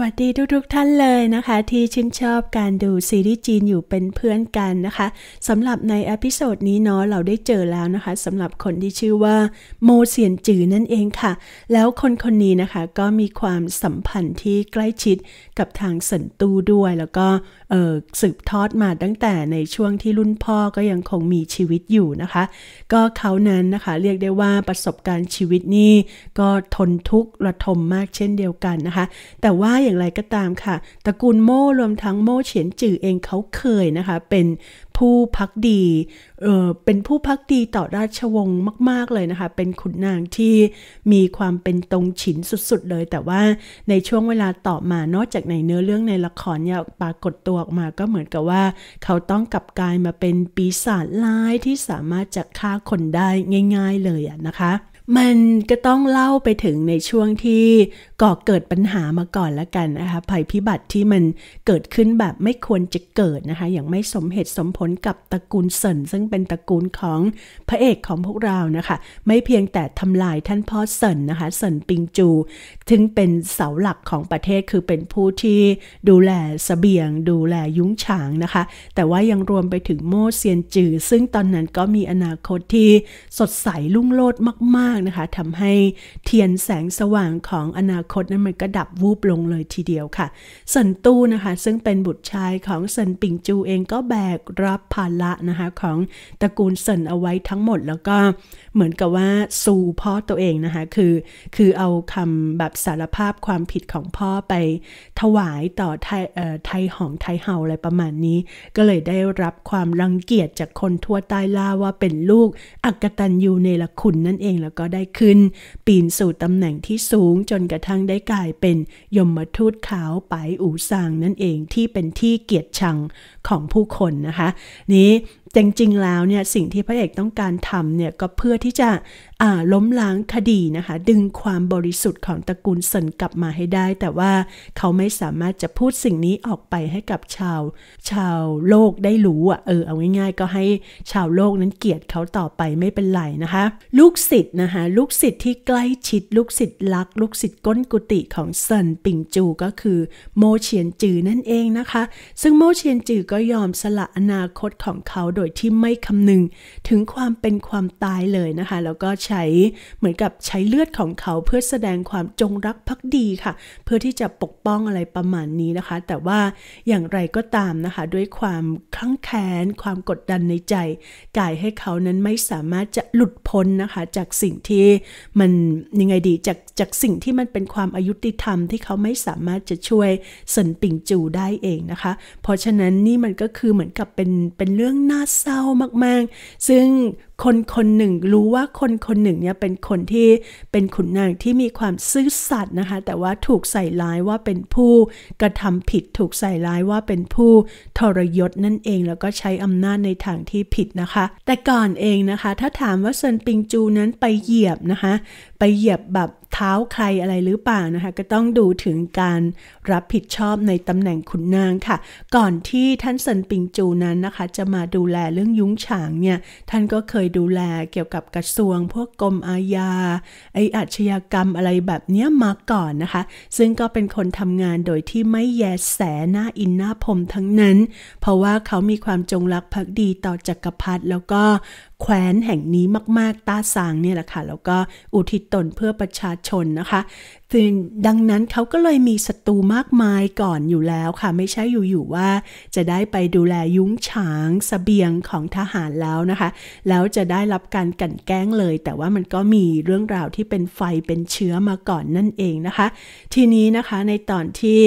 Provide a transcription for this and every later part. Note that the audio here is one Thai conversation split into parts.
วัสดีทุกุกท่านเลยนะคะ ที่ชื่นชอบการดูซีรีส์จีนอยู่เป็นเพื่อนกันนะคะสำหรับในอพิโซดนี้เนาะเราได้เจอแล้วนะคะสำหรับคนที่ชื่อว่าโมเสียนจือนั่นเองค่ะ แล้วคนคนนี้นะคะก็มีความสัมพันธ์ที่ใกล้ชิดกับทางสันตูด้วย แล้วก็เออสืบทอดมาตั้งแต่ในช่วงที่รุ่นพ่อก็ยังคงมีชีวิตอยู่นะคะ ก็เขานั้นนะคะ เรียกได้ว่าประสบการณ์ชีวิตนี้ก็ทนทุกข์ระทมมากเช่นเดียวกันนะคะ แต่ว่าอย่างไรก็ตามค่ะ ตระกูลโม่รวมทั้งโม่เฉียนจื่อเองเขาเคยนะคะ เป็นผู้พักดี เออเป็นผู้พักดีต่อราชวงศ์มาก ๆเลยนะคะ เป็นขุนนางที่มีความเป็นตรงฉินสุด ๆ เลย แต่ว่าในช่วงเวลาต่อมา นอกจากในเนื้อเรื่องในละครเนี่ยปรากฏตัวออกมา ก็เหมือนกับว่า เขาต้องกลับกลายมาเป็นปีศาจร้ายที่สามารถจะฆ่าคนได้ง่าย ๆ เลยนะคะมันก็ต้องเล่าไปถึงในช่วงที่ก่อเกิดปัญหามาก่อนละกันนะคะภัยพิบัติที่มันเกิดขึ้นแบบไม่ควรจะเกิดนะคะ อย่างไม่สมเหตุสมผลกับตระกูลเซินซึ่งเป็นตระกูลของพระเอกของพวกเรานะคะไม่เพียงแต่ทำลายท่านพ่อเซินนะคะเซินปิงจูถึงเป็นเสาหลักของประเทศคือเป็นผู้ที่ดูแลสเสบียง ดูแลยุ้งฉางนะคะ แต่ว่ายังรวมไปถึงโม่เซียนจือซึ่งตอนนั้นก็มีอนาคตที่สดใสลุ่งโลดมากากนะคะทำให้เทียนแสงสว่างของอนาคตนั้นมันก็ดับวูบลงเลยทีเดียวค่ะสันตู้นะคะซึ่งเป็นบุตรชายของสันปิงจูเองก็แบกรับภาระนะคะของตระกูลสันเอาไว้ทั้งหมด แล้วก็เหมือนกับว่าสู่พ่อตัวเองนะคะคือ คือเอาคำแบบสารภาพความผิดของพ่อไปถวายต่อไทยหองไทยเฮาอะไรประมาณนี้ ก็เลยได้รับความรังเกียจจากคนทั่วใต้ล่าว่าเป็นลูกอักตันยูเนลคุณนั่นเองแล้วก็็ได้ขึ้นปีนสู่ตำแหน่งที่สูงจนกระทั่งได้กลายเป็นยมทูตขาวไปอู่ซางนั่นเองที่เป็นที่เกียรติชังของผู้คนนะคะ นี้จริงๆแล้วเนี่ยสิ่งที่พระเอกต้องการทำเนี่ยก็เพื่อที่จะล้มล้างคดีนะคะ ดึงความบริสุทธิ์ของตระกูลสนกลับมาให้ได้ แต่ว่าเขาไม่สามารถจะพูดสิ่งนี้ออกไปให้กับชาว ชาวโลกได้รู้อ่ะเออเอาง่ายๆ ก็ให้ชาวโลกนั้นเกลียดเขาต่อไปไม่เป็นไรนะคะ ลูกศิษย์นะคะลูกศิษย์ที่ใกล้ชิดลูกศิษย์ลัก ลูกศิษย์ก้นกุฏิของเซินปิงจูก็คือโมเฉียนจือนั่นเองนะคะ ซึ่งโมเฉียนจือก็ยอมสละอนาคตของเขาโดยที่ไม่คำนึงถึงความเป็นความตายเลยนะคะแล้วก็้เหมือนกับใช้เลือดของเขาเพื่อแสดงความจงรักภักดีค่ะ เพื่อที่จะปกป้องอะไรประมาณนี้นะคะ แต่ว่าอย่างไรก็ตามนะคะ ด้วยความคลั่งแค้นความกดดันในใจกายให้เขานั้นไม่สามารถจะหลุดพ้นนะคะจากสิ่งที่มันยังไงดีจากจากสิ่งที่มันเป็นความอายุติธรรมที่เขาไม่สามารถจะช่วยสนปิงจูได้เองนะคะ เพราะฉะนั้นนี่มันก็คือเหมือนกับเป็นเป็นเรื่องน่าเศร้ามากๆ ซึ่งคนคนหนึ่งรู้ว่าคนคนหนึ่งเนี่ยเป็นคนที่เป็นขุนนางที่มีความซื่อสัตย์นะคะแต่ว่าถูกใส่ร้ายว่าเป็นผู้กระทำผิดถูกใส่ร้ายว่าเป็นผู้ทรยศนั่นเองแล้วก็ใช้อำนาจในทางที่ผิดนะคะ แต่ก่อนเองนะคะ ถ้าถามว่าเซินปิงจูนั้นไปเหยียบนะคะไปเหยียบแบบเท้าใครอะไรหรือเปล่านะคะก็ต้องดูถึงการรับผิดชอบในตำแหน่งขุนนางค่ะ ก่อนที่ท่านเซนปิงจูนั้นนะคะจะมาดูแลเรื่องยุ้งฉางเนี่ยท่านก็เคยดูแลเกี่ยวกับกระทรวงพวกกรมอาญาไออาชญากรรมอะไรแบบเนี้ยมาก่อนนะคะ ซึ่งก็เป็นคนทำงานโดยที่ไม่แยแสหน้าอินหน้าพรมทั้งนั้น เพราะว่าเขามีความจงรักภักดีต่อจักรพรรดิแล้วก็แคว้นแห่งนี้มาก ๆ ต้าซางเนี่ยแหละค่ะ แล้วก็อุทิศตนเพื่อประชาชนนะคะคือดังนั้นเขาก็เลยมีศัตรูมากมายก่อนอยู่แล้วค่ะ ไม่ใช่อยู่ๆว่าจะได้ไปดูแลยุ้งฉางสเสบียงของทหารแล้วนะคะ แล้วจะได้รับการกันแกล้งเลย แต่ว่ามันก็มีเรื่องราวที่เป็นไฟเป็นเชื้อมาก่อนนั่นเองนะคะ ทีนี้นะคะในตอนที่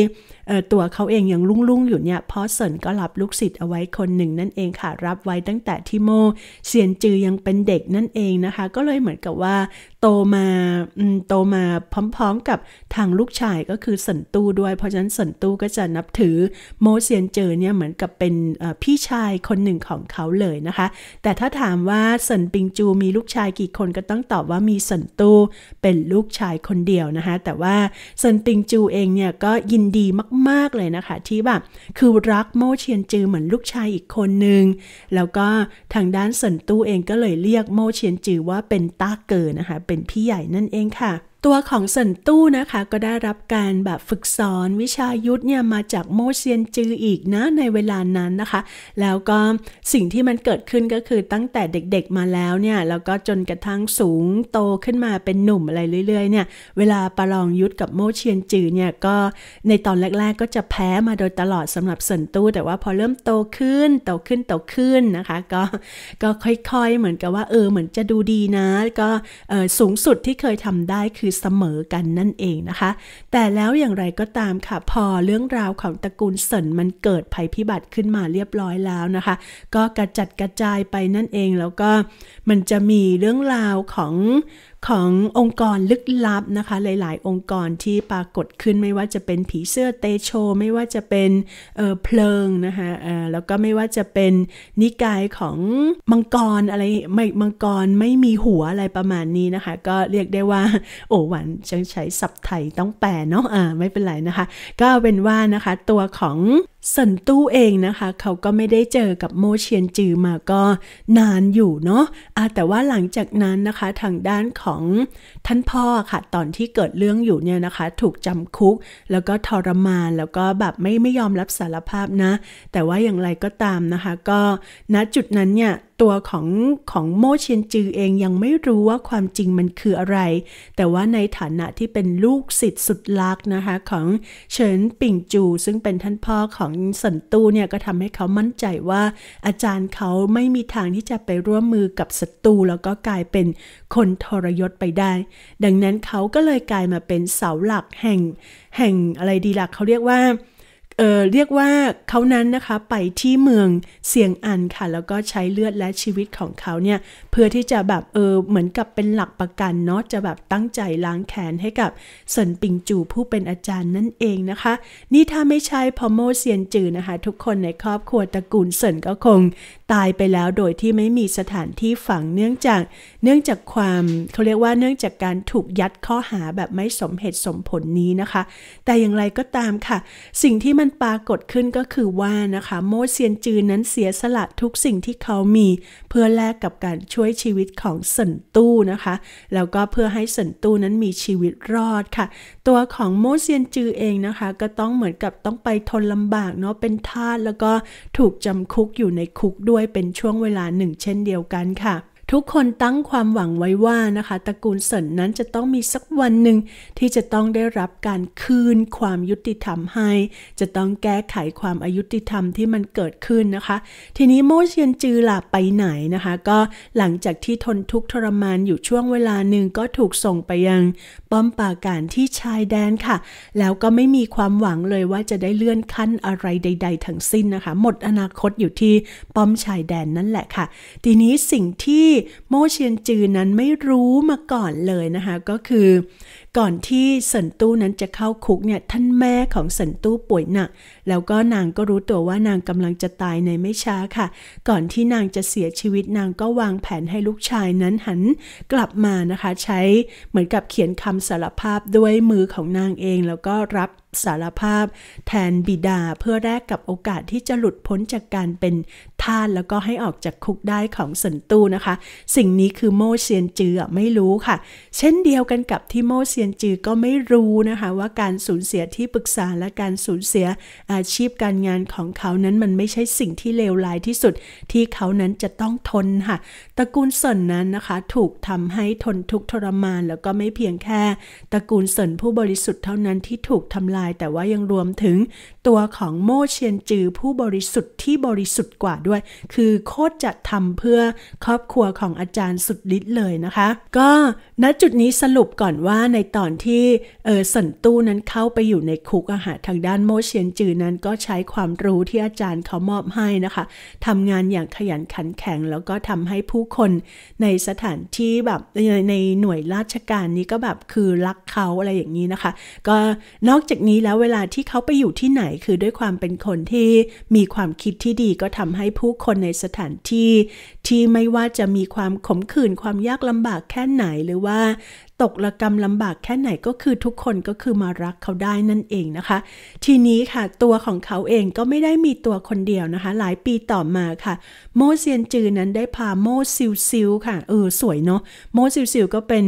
ตัวเขาเองยังลุ่งๆอยู่เนี่ยพ่อเซินก็รับลูกศิษย์เอาไว้คนหนึ่งนั่นเองค่ะ รับไว้ตั้งแต่ที่โมเซียนจือยังเป็นเด็กนั่นเองนะคะ ก็เลยเหมือนกับว่าโตมาโตมาพร้อมๆกับทางลูกชายก็คือสันตู้ด้วยเพราะฉะนั้นสันตู้ก็จะนับถือโมเซียนเจอเนี่ยเหมือนกับเป็นพี่ชายคนหนึ่งของเขาเลยนะคะ แต่ถ้าถามว่าสันปิงจูมีลูกชายกี่คนก็ต้องตอบว่ามีสันตู้เป็นลูกชายคนเดียวนะคะแต่ว่าสันปิงจูเองเนี่ยก็ยินดีมากๆเลยนะคะ ที่แบบคือรักโมเชียนจือเหมือนลูกชายอีกคนหนึ่งแล้วก็ทางด้านสันตู้เองก็เลยเรียกโมเชียนจือว่าเป็นต้าเกินนะคะเป็นเป็นพี่ใหญ่นั่นเองค่ะตัวของสันตู้นะคะก็ได้รับการแบบฝึกสอนวิชายุทธเนี่ยมาจากโมเซียนจืออีกนะ ในเวลานั้นนะคะ แล้วก็สิ่งที่มันเกิดขึ้นก็คือตั้งแต่เด็กๆมาแล้วเนี่ย แล้วก็จนกระทั่งสูงโตขึ้นมาเป็นหนุ่มอะไรเรื่อย ๆ เนี่ย เวลาประลองยุทธกับโมเชียนจือเนี่ยก็ในตอนแรก ๆ ก็จะแพ้มาโดยตลอดสำหรับสันตู้ แต่ว่าพอเริ่มโตขึ้นโตขึ้นโตขึ้นนะคะ ก็ก็ค่อย ๆเหมือนกับว่าเออเหมือนจะดูดีนะ ก็สูงสุดที่เคยทำได้คือเสมอกันนั่นเองนะคะ แต่แล้วอย่างไรก็ตามค่ะพอเรื่องราวของตระกูลเซินมันเกิดภัยพิบัติขึ้นมาเรียบร้อยแล้วนะคะ ก็กระจัดกระจายไปนั่นเองแล้วก็มันจะมีเรื่องราวของขององค์กรลึกลับนะคะ หลายๆ องค์กรที่ปรากฏขึ้นไม่ว่าจะเป็นผีเสื้อเตโชไม่ว่าจะเป็นเเพลิงนะคะแล้วก็ไม่ว่าจะเป็นนิกายของมังกรอะไรไม่มังกรไม่มีหัวอะไรประมาณนี้นะคะ ก็เรียกได้ว่าโอ้หวันจังใช้สับไทยต้องแปลเนาะอ่าไม่เป็นไรนะคะ ก็เป็นว่านะคะตัวของสันตู้เองนะคะเขาก็ไม่ได้เจอกับโมเชียนจือมาก็นานอยู่เนาะะแต่ว่าหลังจากนั้นนะคะทางด้านของของท่านพ่อค่ะตอนที่เกิดเรื่องอยู่เนี่ยนะคะ ถูกจำคุก แล้วก็ทรมานแล้วก็แบบไม่ไม่ยอมรับสารภาพนะ แต่ว่าอย่างไรก็ตามนะคะ ก็ณจุดนั้นเนี่ยตัวของของโมเชียนจือเองยังไม่รู้ว่าความจริงมันคืออะไร แต่ว่าในฐานะที่เป็นลูกศิษย์สุดลักนะคะของเฉินปิ่งจู ซึ่งเป็นท่านพ่อของสันตูเนี่ยก็ทำให้เขามั่นใจว่า อาจารย์เขาไม่มีทางที่จะไปร่วมมือกับศัตรูแล้วก็กลายเป็นคนทรยศไปได้ ดังนั้นเขาก็เลยกลายมาเป็นเสาหลักแห่ง แห่งอะไรดีหลักเขาเรียกว่าเเรียกว่าเขานั้นนะคะไปที่เมืองเสียงอันค่ะ แล้วก็ใช้เลือดและชีวิตของเขาเนี่ย เพื่อที่จะแบบเออเหมือนกับเป็นหลักประกันเนาะ จะแบบตั้งใจล้างแค้นให้กับสนปิงจูผู้เป็นอาจารย์นั่นเองนะคะ นี่ถ้าไม่ใช่พอโมเซียนจือนะคะทุกคนในครอบครัวตระกูลสนก็คงตายไปแล้วโดยที่ไม่มีสถานที่ฝังเนื่องจากเนื่องจากความเขาเรียกว่าเนื่องจากการถูกยัดข้อหาแบบไม่สมเหตุสมผลนี้นะคะ แต่อย่างไรก็ตามค่ะ สิ่งที่มันปรากฏขึ้นก็คือว่านะคะ โมเซียนจือนั้นเสียสละทุกสิ่งที่เขามีเพื่อแลกกับการช่วยชีวิตของสันตู้นะคะแล้วก็เพื่อให้สันตู้นั้นมีชีวิตรอดค่ะ ตัวของโมเซียนจือเองนะคะ ก็ต้องเหมือนกับต้องไปทนลำบากเนาะเป็นทาสแล้วก็ถูกจำคุกอยู่ในคุกด้วยวยเป็นช่วงเวลาหนึ่งเช่นเดียวกันค่ะทุกคนตั้งความหวังไว้ว่านะคะ ตระกูลเสินนั้นจะต้องมีสักวันหนึ่งที่จะต้องได้รับการคืนความยุติธรรมให้ จะต้องแก้ไขความอายุติธรรมที่มันเกิดขึ้นนะคะ ทีนี้โมเชียนจือล่ะไปไหนนะคะ ก็หลังจากที่ทนทุกข์ทรมานอยู่ช่วงเวลาหนึ่งก็ถูกส่งไปยัง ป้อมปราการที่ชายแดนค่ะ แล้วก็ไม่มีความหวังเลยว่าจะได้เลื่อนขั้นอะไรใดๆทั้งสิ้นนะคะ หมดอนาคตอยู่ที่ป้อมชายแดนนั่นแหละค่ะทีนี้สิ่งที่โมเชียนจือนั้นไม่รู้มาก่อนเลยนะคะก็คือก่อนที่สันตู้นั้นจะเข้าคุกเนี่ย ท่านแม่ของสันตู้ป่วยหนัก แล้วก็นางก็รู้ตัวว่านางกำลังจะตายในไม่ช้าค่ะ ก่อนที่นางจะเสียชีวิตนางก็วางแผนให้ลูกชายนั้นหันกลับมานะคะ ใช้เหมือนกับเขียนคำสารภาพด้วยมือของนางเอง แล้วก็รับสารภาพ แทนบิดาเพื่อแลกกับโอกาสที่จะหลุดพ้นจากการเป็นทาสแล้วก็ให้ออกจากคุกได้ของสันตู้นะคะ สิ่งนี้คือโมเซียนจือไม่รู้ค่ะ เช่นเดียวกันกับที่โมเซียนียนจือก็ไม่รู้นะคะว่าการสูญเสียที่ปรึกษาและการสูญเสียอาชีพการงานของเขานั้นมันไม่ใช่สิ่งที่เลวร้ายที่สุดที่เขานั้นจะต้องทนค่ะตระกูลเซินนั้นนะคะถูกทำให้ทนทุกทรมานแล้วก็ไม่เพียงแค่ตระกูลเซินผู้บริสุทธิ์เท่านั้นที่ถูกทำลาย แต่ว่ายังรวมถึง ตัวของโมเชียนจือผู้บริสุทธิ์ที่บริสุทธิ์กว่าด้วย คือโคตรจะทำเพื่อครอบครัวของอาจารย์สุดฤทธิ์เลยนะคะ ก็ณจุดนี้สรุปก่อนว่าในตอนที่เออสันตู้นั้นเข้าไปอยู่ในคุกอาหารทางด้านโมเชียนจือนั้นก็ใช้ความรู้ที่อาจารย์เขามอบให้นะคะทำงานอย่างขยันขันแข็ง แล้วก็ทำให้ผู้คนในสถานที่แบบในหน่วยราชการนี้ก็แบบคือรักเขาอะไรอย่างนี้นะคะ ก็นอกจากนี้แล้วเวลาที่เขาไปอยู่ที่ไหนคือด้วยความเป็นคนที่มีความคิดที่ดี ก็ทำให้ผู้คนในสถานที่ที่ไม่ว่าจะมีความขมขื่นความยากลำบากแค่ไหนหรือว่าตกละกรรมลำบากแค่ไหนก็คือทุกคนก็คือมารักเขาได้นั่นเองนะคะ ทีนี้ค่ะตัวของเขาเองก็ไม่ได้มีตัวคนเดียวนะคะ หลายปีต่อมาค่ะ โมเซียน จือนั้นได้พาโมซิลซิลค่ะเออสวยเนาะโมซิลซิลก็เป็น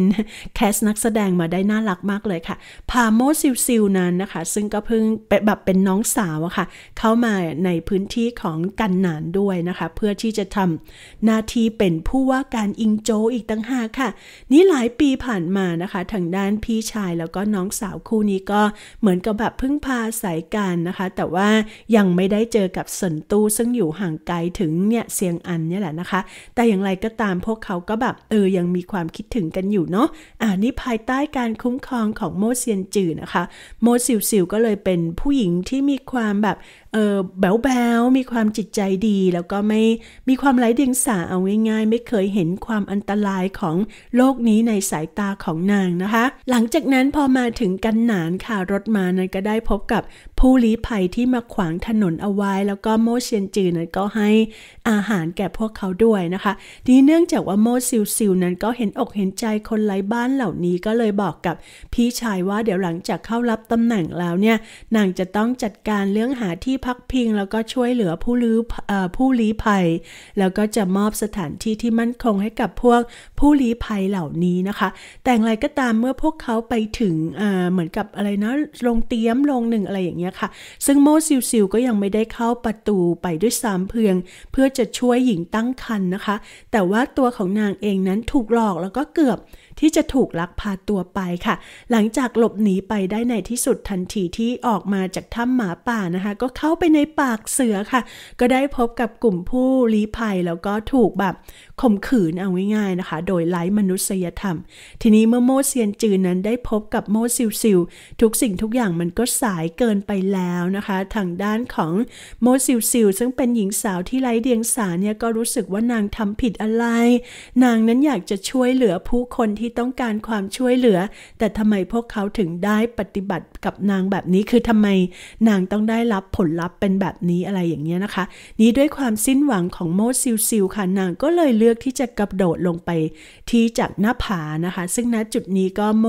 แคสนักแสดงมาได้น่ารักมากเลยค่ะพาโมซิลซิลนั้นนะคะซึ่งก็เพิ่งแบบเป็นน้องสาวอะค่ะเข้ามาในพื้นที่ของกันหนานด้วยนะคะ เพื่อที่จะทำหน้าที่เป็นผู้ว่าการอิงโจอีกตั้งหากค่ะนี่หลายปีผ่านมามานะคะ ทางด้านพี่ชายแล้วก็น้องสาวคู่นี้ก็เหมือนกับแบบพึ่งพาสายกันนะคะ แต่ว่ายังไม่ได้เจอกับสนตู้ซึ่งอยู่ห่างไกลถึงเนี่ยเซียงอันเนี่ยแหละนะคะ แต่อย่างไรก็ตามพวกเขาก็แบบเออยังมีความคิดถึงกันอยู่เนาะอ่านี่ภายใต้การคุ้มครองของโมเซียนจือนะคะโมซิวซิวก็เลยเป็นผู้หญิงที่มีความแบบเออแบ๊วแบวมีความจิตใจดีแล้วก็ไม่มีความไร้เดียงสาเอาง่าย ๆ ไม่เคยเห็นความอันตรายของโลกนี้ในสายตาของนางนะคะ หลังจากนั้นพอมาถึงกันหนานค่ะรถมานั้นก็ได้พบกับผู้ลี้ภัยที่มาขวางถนนเอาไว้ แล้วก็โมเชียนจือนั้นก็ให้อาหารแก่พวกเขาด้วยนะคะทีเนื่องจากว่าโมซิลซิลนั้นก็เห็นอกเห็นใจคนไร้บ้านเหล่านี้ก็เลยบอกกับพี่ชายว่า เดี๋ยวหลังจากเข้ารับตำแหน่งแล้วเนี่ยนางจะต้องจัดการเรื่องหาที่ที่พักพิงแล้วก็ช่วยเหลือผู้ลื้อผู้ลี้ภัย แล้วก็จะมอบสถานที่ที่มั่นคงให้กับพวกผู้ลี้ภัยเหล่านี้นะคะ แต่อะไรก็ตามเมื่อพวกเขาไปถึงเหมือนกับอะไรนะลงเตี้ยมลงหนึ่งอะไรอย่างเงี้ยค่ะซึ่งโมซิลซิลก็ยังไม่ได้เข้าประตูไปด้วยซ้ำเพียงเพื่อจะช่วยหญิงตั้งครรภ์นะคะ แต่ว่าตัวของนางเองนั้นถูกหลอกแล้วก็เกือบที่จะถูกลักพาตัวไปค่ะ หลังจากหลบหนีไปได้ในที่สุดทันทีที่ออกมาจากถ้ำหมาป่านะคะ ก็เข้าไปในปากเสือค่ะ ก็ได้พบกับกลุ่มผู้ลี้ภัย แล้วก็ถูกแบบข่มขืนเอาง่ายๆนะคะ โดยไร้มนุษยธรรม ทีนี้เมื่อโมเซียนจืนนั้นได้พบกับโมซิลซิลทุกสิ่งทุกอย่างมันก็สายเกินไปแล้วนะคะ ทางด้านของโมซิลซิลซึ่งเป็นหญิงสาวที่ไร้เดียงสาเนี่ยก็รู้สึกว่านางทำผิดอะไร นางนั้นอยากจะช่วยเหลือผู้คนที่ที่ต้องการความช่วยเหลือ แต่ทำไมพวกเขาถึงได้ปฏิบัติกับนางแบบนี้คือทำไมนางต้องได้รับผลลัพธ์เป็นแบบนี้อะไรอย่างเงี้ยนะคะ นี้ด้วยความสิ้นหวังของโมดซิลซิลค่ะ นางก็เลยเลือกที่จะกระโดดลงไปที่จากหน้าผานะคะ ซึ่งณจุดนี้ก็โม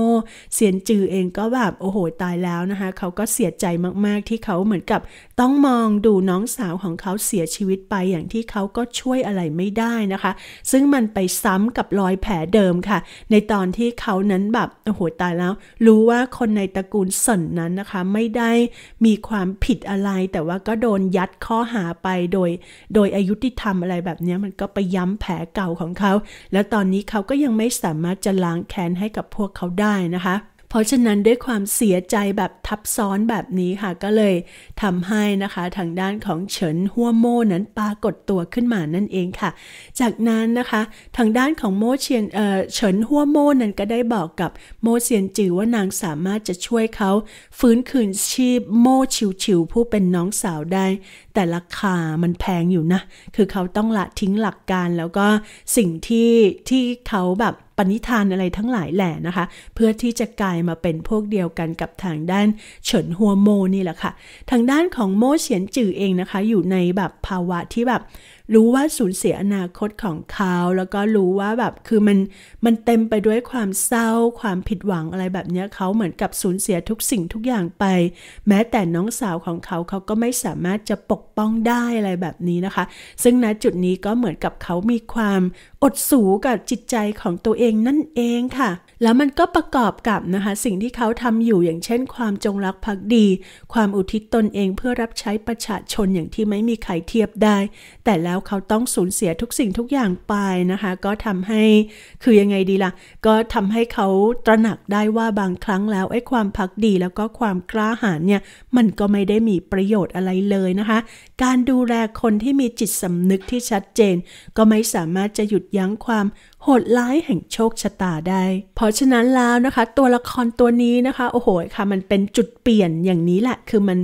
เสียนจือเองก็แบบโอ้โหตายแล้วนะคะ เขาก็เสียใจมากๆ ที่เขาเหมือนกับต้องมองดูน้องสาวของเขาเสียชีวิตไปอย่างที่เขาก็ช่วยอะไรไม่ได้นะคะ ซึ่งมันไปซ้ำกับรอยแผลเดิมค่ะในตอนที่เขานั้นแบบโอ้โหตายแล้ว รู้ว่าคนในตระกูลสนนั้นนะคะ ไม่ได้มีความผิดอะไร แต่ว่าก็โดนยัดข้อหาไปโดย โดยอายุติธรรมอะไรแบบนี้ มันก็ไปย้ำแผลเก่าของเขา แล้วตอนนี้เขาก็ยังไม่สามารถจะล้างแค้นให้กับพวกเขาได้นะคะเพราะฉะนั้นด้วยความเสียใจแบบทับซ้อนแบบนี้ค่ะก็เลยทำให้นะคะ ทางด้านของเฉินหัวโมนั้นปรากฏตัวขึ้นมานั่นเองค่ะ จากนั้นนะคะทางด้านของโมเชียนเอ่อเฉินหัวโมนั้นก็ได้บอกกับโมเซียนจือว่านางสามารถจะช่วยเขาฟื้นคืนชีพโม่ชิวชิวผู้เป็นน้องสาวได้ แต่ราคา มันแพงอยู่นะคือเขาต้องละทิ้งหลักการแล้วก็สิ่งที่ที่เขาแบบปณิธานอะไรทั้งหลายแหล่นะคะ เพื่อที่จะกลายมาเป็นพวกเดียวกันกับทางด้านเฉินหัวโมนี่แหละค่ะ ทางด้านของโมเฉียนจื่อเองนะคะ อยู่ในแบบภาวะที่แบบรู้ว่าสูญเสียอนาคตของเขา แล้วก็รู้ว่าแบบคือมันมันเต็มไปด้วยความเศร้าความผิดหวังอะไรแบบนี้เขาเหมือนกับสูญเสียทุกสิ่งทุกอย่างไป แม้แต่น้องสาวของเขาเขาก็ไม่สามารถจะปกป้องได้อะไรแบบนี้นะคะ ซึ่งณจุดนี้ก็เหมือนกับเขามีความอดสูกับจิตใจของตัวเองนั่นเองค่ะแล้วมันก็ประกอบกับนะคะสิ่งที่เขาทำอยู่อย่างเช่นความจงรักภักดี ความอุทิศตนเองเพื่อรับใช้ประชาชนอย่างที่ไม่มีใครเทียบได้ แต่แล้วเขาต้องสูญเสียทุกสิ่งทุกอย่างไปนะคะ ก็ทำให้คือยังไงดีละ่ะ ก็ทำให้เขาตระหนักได้ว่าบางครั้งแล้วไอ้ความภักดีแล้วก็ความกล้าหาญเนี่ยมันก็ไม่ได้มีประโยชน์อะไรเลยนะคะการดูแลคนที่มีจิตสำนึกที่ชัดเจน ก็ไม่สามารถจะหยุดยั้งความโหดร้ายแห่งโชคชะตาได้ เพราะฉะนั้นแล้วนะคะตัวละครตัวนี้นะคะ โอ้โหค่ะ มันเป็นจุดเปลี่ยนอย่างนี้แหละ คือมัน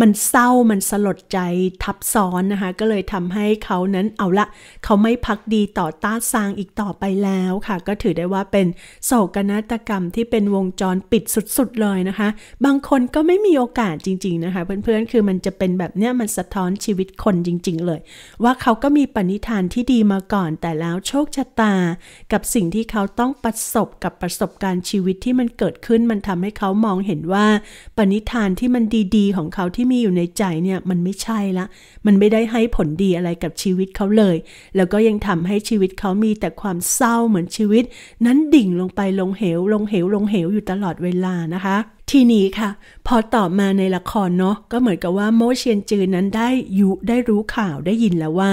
มันเศร้ามันสลดใจทับซ้อนนะคะ ก็เลยทำให้เขานั้นเอาละเขาไม่พักดีต่อต้าซางอีกต่อไปแล้วค่ะ ก็ถือได้ว่าเป็นโศกนาฏกรรมที่เป็นวงจรปิดสุด ๆเลยนะคะ บางคนก็ไม่มีโอกาสจริง ๆนะคะเพื่อนๆคือมันจะเป็นแบบเนี้ยมันสะท้อนชีวิตคนจริงๆ เลยว่าเขาก็มีปณิธานที่ดีมาก่อน แต่แล้วโชคชะตา กับสิ่งที่เขาต้องประสบกับประสบการณ์ชีวิตที่มันเกิดขึ้นมันทำให้เขามองเห็นว่า ปณิธานที่มันดีๆ ของเขาที่มีอยู่ในใจเนี่ยมันไม่ใช่ละ มันไม่ได้ให้ผลดีอะไรกับชีวิตเขาเลย แล้วก็ยังทำให้ชีวิตเขามีแต่ความเศร้าเหมือนชีวิตนั้นดิ่งลงไปลงเหว ลงเหวลงเหวอยู่ตลอดเวลานะคะทีนี้ค่ะพอต่อมาในละครเนาะก็เหมือนกับว่าโมเชียนจือนั้นได้ยุได้รู้ข่าวได้ยินแล้วว่า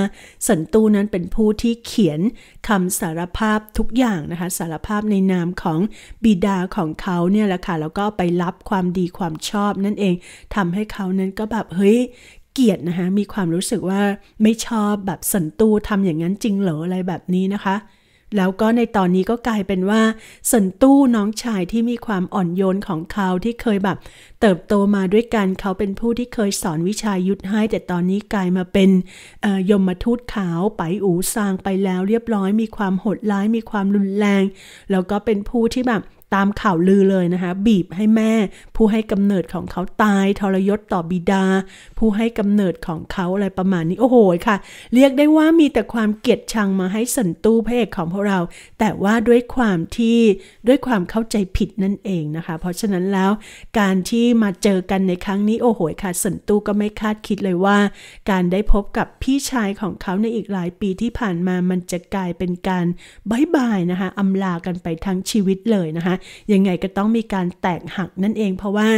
สันตูนั้นเป็นผู้ที่เขียนคำสารภาพทุกอย่างนะคะ สารภาพในนามของบิดาของเขาเนี่ยแหละค่ะแล้วก็ไปรับความดีความชอบนั่นเองทำให้เขานั้นก็แบบเฮ้ยเกียดนะคะมีความรู้สึกว่าไม่ชอบแบบสันตูทำอย่างนั้นจริงเหรออะไรแบบนี้นะคะแล้วก็ในตอนนี้ก็กลายเป็นว่าสันตู้น้องชายที่มีความอ่อนโยนของเขาที่เคยแบบ เติบโตมาด้วยกันเขาเป็นผู้ที่เคยสอนวิชายุทธให้ แต่ตอนนี้กลายมาเป็นยมทูตขาวไปอูซางไปแล้วเรียบร้อย มีความโหดร้ายมีความรุนแรงแล้วก็เป็นผู้ที่แบบตามข่าวลือเลยนะคะ บีบให้แม่ผู้ให้กำเนิดของเขาตาย ทรยศต่อบิดา ผู้ให้กำเนิดของเขาอะไรประมาณนี้โอ้โหค่ะ เรียกได้ว่ามีแต่ความเกลียดชังมาให้สันตู้พระเอกของพวกเรา แต่ว่าด้วยความที่ด้วยความเข้าใจผิดนั่นเองนะคะ เพราะฉะนั้นแล้วการที่มาเจอกันในครั้งนี้โอ้โหค่ะสันตู้ก็ไม่คาดคิดเลยว่า การได้พบกับพี่ชายของเขาในอีกหลายปีที่ผ่านมามันจะกลายเป็นการบายบายนะคะอำลากันไปทั้งชีวิตเลยนะคะยังไงก็ต้องมีการแตกหักนั่นเองเพราะว่า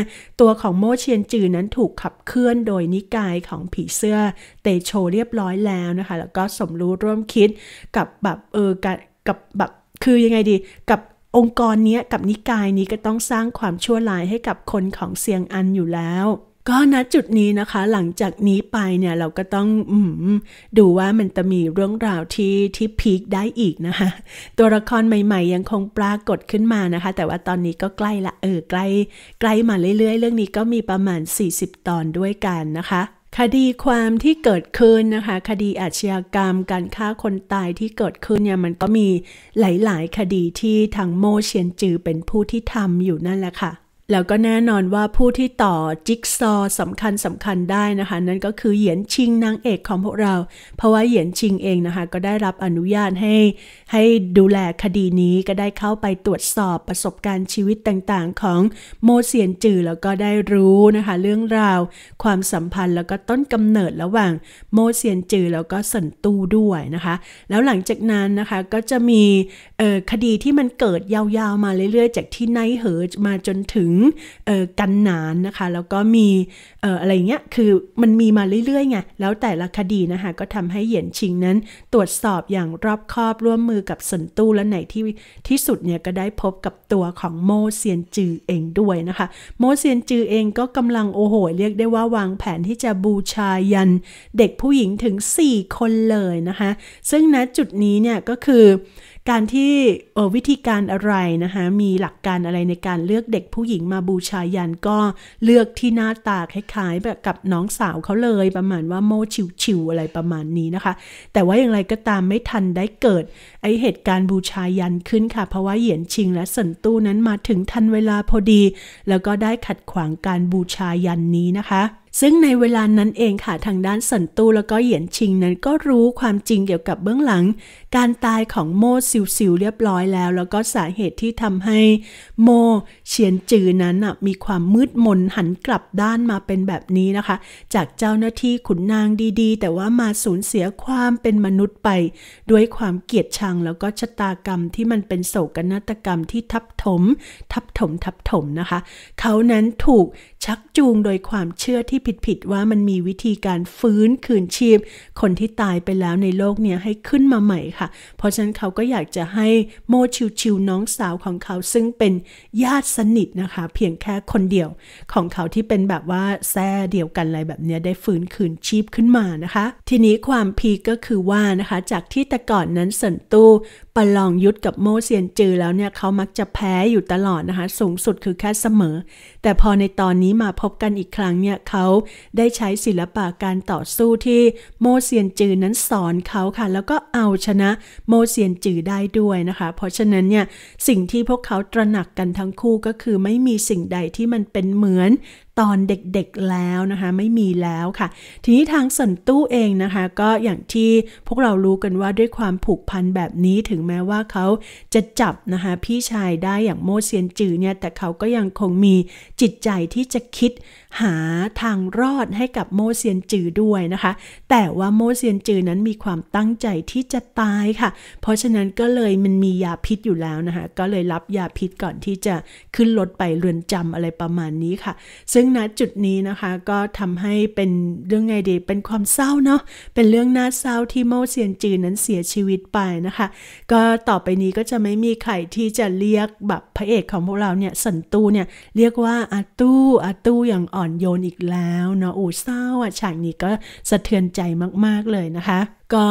ตัวของโมเชียนจือนั้นถูกขับเคลื่อนโดยนิกายของผีเสื้อ เตโชเรียบร้อยแล้วนะคะแล้วก็สมรู้ร่วมคิดกับแบบเออกับแบบคือยังไงดี กับองค์กรนี้กับนิกายนี้ก็ต้องสร้างความชั่วร้ายให้กับคนของเซียงอันอยู่แล้วก็ณจุดนี้นะคะหลังจากนี้ไปเนี่ยเราก็ต้องอดูว่ามันจะมีเรื่องราวที่ที่พีคได้อีกนะคะ ตัวละครใหม่ ๆ ยังคงปรากฏขึ้นมานะคะแต่ว่าตอนนี้ก็ใกล้ละเออใกล้ใกล้มาเรื่อยๆเรื่องนี้ก็มีประมาณ 40 ตอนด้วยกันนะคะ คดีความที่เกิดขึ้นนะคะ คดีอาชญากรรม การฆ่าคนตายที่เกิดขึ้นเนี่ยมันก็มี หลายๆ คดีที่ทางโมเชียนจือเป็นผู้ที่ทำอยู่นั่นแหละค่ะแล้วก็แน่นอนว่าผู้ที่ต่อจิ๊กซอสำคัญสำคัญได้นะคะ นั่นก็คือเหยียนชิงนางเอกของพวกเราเพราะว่าเหยียนชิงเองนะคะก็ได้รับอนุญาตให้ ให้ดูแลคดีนี้ก็ได้เข้าไปตรวจสอบประสบการณ์ชีวิตต่างๆ ของโมเสียนจือแล้วก็ได้รู้นะคะเรื่องราวความสัมพันธ์แล้วก็ต้นกำเนิดระหว่างโมเสียนจือแล้วก็สันตูด้วยนะคะแล้วหลังจากนั้นนะคะ ก็จะมีคดีที่มันเกิดยาวๆมาเรื่อยๆ จากที่ไนเฮอร์มาจนถึงกันหนานนะคะ แล้วก็มีอะไรเงี้ยคือมันมีมาเรื่อยๆไงแล้วแต่ละคดีนะคะ ก็ทำให้เหยียนชิงนั้นตรวจสอบอย่างรอบคอบร่วมมือกับสนตู้และไหนที่ที่สุดเนี่ยก็ได้พบกับตัวของโมเซียนจือเองด้วยนะคะ โมเซียนจือเองก็กำลังโอโห เรียกได้ว่าวางแผนที่จะบูชายันเด็กผู้หญิงถึง 4 คนเลยนะคะ ซึ่งณจุดนี้เนี่ยก็คือการที่วิธีการอะไรนะคะ มีหลักการอะไรในการเลือกเด็กผู้หญิงมาบูชายันก็เลือกที่หน้าตาคล้าย ๆ แบบกับน้องสาวเขาเลยประมาณว่าโมชิวๆอะไรประมาณนี้นะคะ แต่ว่าอย่างไรก็ตามไม่ทันได้เกิดไอเหตุการณ์บูชายันขึ้นค่ะเพราะว่าเหยียนชิงและสันตู้นั้นมาถึงทันเวลาพอดี แล้วก็ได้ขัดขวางการบูชายันนี้นะคะซึ่งในเวลานั้นเองค่ะทางด้านสันตูแล้วก็เหยียนชิงนั้นก็รู้ความจริงเกี่ยวกับเบื้องหลัง การตายของโมซิวซิวเรียบร้อยแล้ว แล้วก็สาเหตุที่ทำให้โม เฉียนจือนั้นมีความมืดมนหันกลับด้านมาเป็นแบบนี้นะคะ จากเจ้าหน้าที่ขุนนางดีๆ แต่ว่ามาสูญเสียความเป็นมนุษย์ไป ด้วยความเกียดชังแล้วก็ชะตากรรมที่มันเป็นโศกนาฏกรรมที่ทับถม ทับถมทับถมนะคะ เขานั้นถูกชักจูงโดยความเชื่อที่ที่ผิดๆว่ามันมีวิธีการฟื้นคืนชีพ คนที่ตายไปแล้วในโลกเนี้ยให้ขึ้นมาใหม่ค่ะ เพราะฉะนั้นเขาก็อยากจะให้โมชิวชิวน้องสาวของเขาซึ่งเป็นญาติสนิทนะคะเพียงแค่คนเดียวของเขาที่เป็นแบบว่าแซ่เดียวกันอะไรแบบเนี้ยได้ฟื้นคืนชีพขึ้นมานะคะ ทีนี้ความพีก็คือว่านะคะ จากที่แต่ก่อนนั้นสันตู้ประลองยุทธกับโมเซียนจือแล้วเนี่ยเขามักจะแพ้อยู่ตลอดนะคะ สูงสุดคือแค่เสมอแต่พอในตอนนี้มาพบกันอีกครั้งเนี่ยเขาได้ใช้ศิลปะการต่อสู้ที่ โมเซียนจือนั้นสอนเขาค่ะ แล้วก็เอาชนะ โมเซียนจือได้ด้วยนะคะ เพราะฉะนั้นเนี่ยสิ่งที่พวกเขาตระหนักกันทั้งคู่ก็คือไม่มีสิ่งใดที่มันเป็นเหมือนตอนเด็กๆแล้วนะคะไม่มีแล้วค่ะ ทีนี้ทางสันตู้เองนะคะ ก็อย่างที่พวกเรารู้กันว่าด้วยความผูกพันแบบนี้ถึงแม้ว่าเขาจะจับนะคะ พี่ชายได้อย่างโมเซียนจือเนี่ยแต่เขาก็ยังคงมีจิตใจที่จะคิดหาทางรอดให้กับโมเซียนจือด้วยนะคะ แต่ว่าโมเซียนจือนั้นมีความตั้งใจที่จะตายค่ะ เพราะฉะนั้นก็เลยมันมียาพิษอยู่แล้วนะคะ ก็เลยรับยาพิษก่อนที่จะขึ้นรถไปเรือนจำอะไรประมาณนี้ค่ะ ซึ่งณจุดนี้นะคะก็ทำให้เป็นเรื่องไงดีเป็นความเศร้าเนาะเป็นเรื่องน่าเศร้าที่โมเซียนจือนั้นเสียชีวิตไปนะคะ ก็ต่อไปนี้ก็จะไม่มีใครที่จะเรียกแบบพระเอกของพวกเราเนี่ยสันตูเนี่ยเรียกว่าอาตู้อาตู้อย่างอ่อนโยนอีกแล้วเนาะอู้เศร้าอ่ะฉากนี้ก็สะเทือนใจมาก ๆ เลยนะคะก็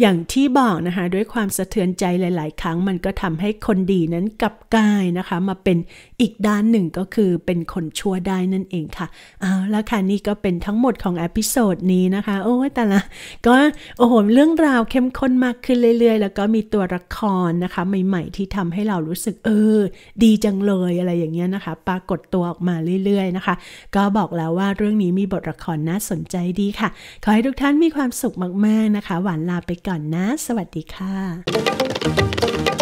อย่างที่บอกนะคะ ด้วยความสะเทือนใจหลายๆ ครั้งมันก็ทำให้คนดีนั้นกลับกลายนะคะ มาเป็นอีกด้านหนึ่งก็คือเป็นคนชั่วได้นั่นเองค่ะเอาละค่ะนี่ก็เป็นทั้งหมดของอพิโซดนี้นะคะโอ้แต่ละก็โอ้โหเรื่องราวเข้มข้นมากขึ้นเรื่อย ๆ แล้วก็มีตัวละครนะคะใหม่ ๆ ที่ทำให้เรารู้สึกเออ ดีจังเลยอะไรอย่างเงี้ยนะคะ ปรากฏตัวออกมาเรื่อย ๆ นะคะ ก็บอกแล้วว่าเรื่องนี้มีบทละครน่าสนใจดีค่ะ ขอให้ทุกท่านมีความสุขมากๆนะคะคะหวานลาไปก่อนนะ สวัสดีค่ะ